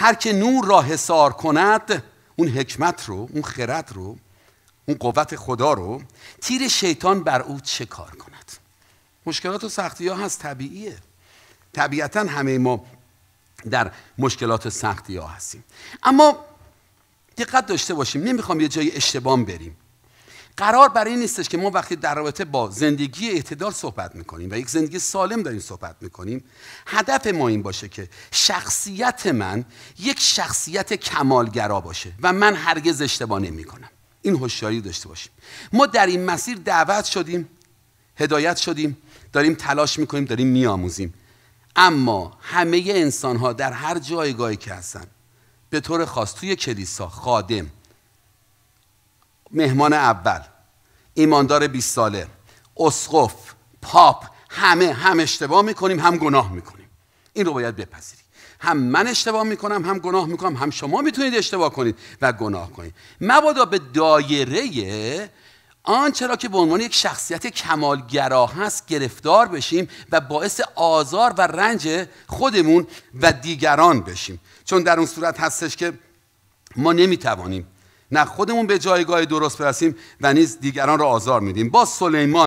هر که نور را حسار کند اون حکمت رو اون خرد رو اون قوت خدا رو تیر شیطان بر او چه کار کند مشکلات و سختی ها هست طبیعیه طبیعتا همه ما در مشکلات و سختی ها هستیم اما دقت داشته باشیم نمیخوام یه جای اشتباه بریم قرار برای این نیستش که ما وقتی در رابطه با زندگی اعتدال صحبت میکنیم و یک زندگی سالم داریم صحبت میکنیم هدف ما این باشه که شخصیت من یک شخصیت کمالگرا باشه و من هرگز اشتباه نمیکنم این هوشیاری داشته باشیم ما در این مسیر دعوت شدیم هدایت شدیم داریم تلاش میکنیم داریم میآموزیم اما همه انسان ها در هر جایگاهی که هستن به طور خاص توی کلیسا خادم مهمان اول ایماندار 20 ساله اسقف پاپ همه هم اشتباه میکنیم هم گناه میکنیم این رو باید بپذیری. هم من اشتباه میکنم هم گناه میکنم هم شما میتونید اشتباه کنید و گناه کنید مبادا به دایره آنچه را که به عنوان یک شخصیت کمالگرا هست گرفتار بشیم و باعث آزار و رنج خودمون و دیگران بشیم چون در اون صورت هستش که ما نمیتوانیم نه خودمون به جایگاه درست برسیم و نیز دیگران را آزار میدیم با سلیمان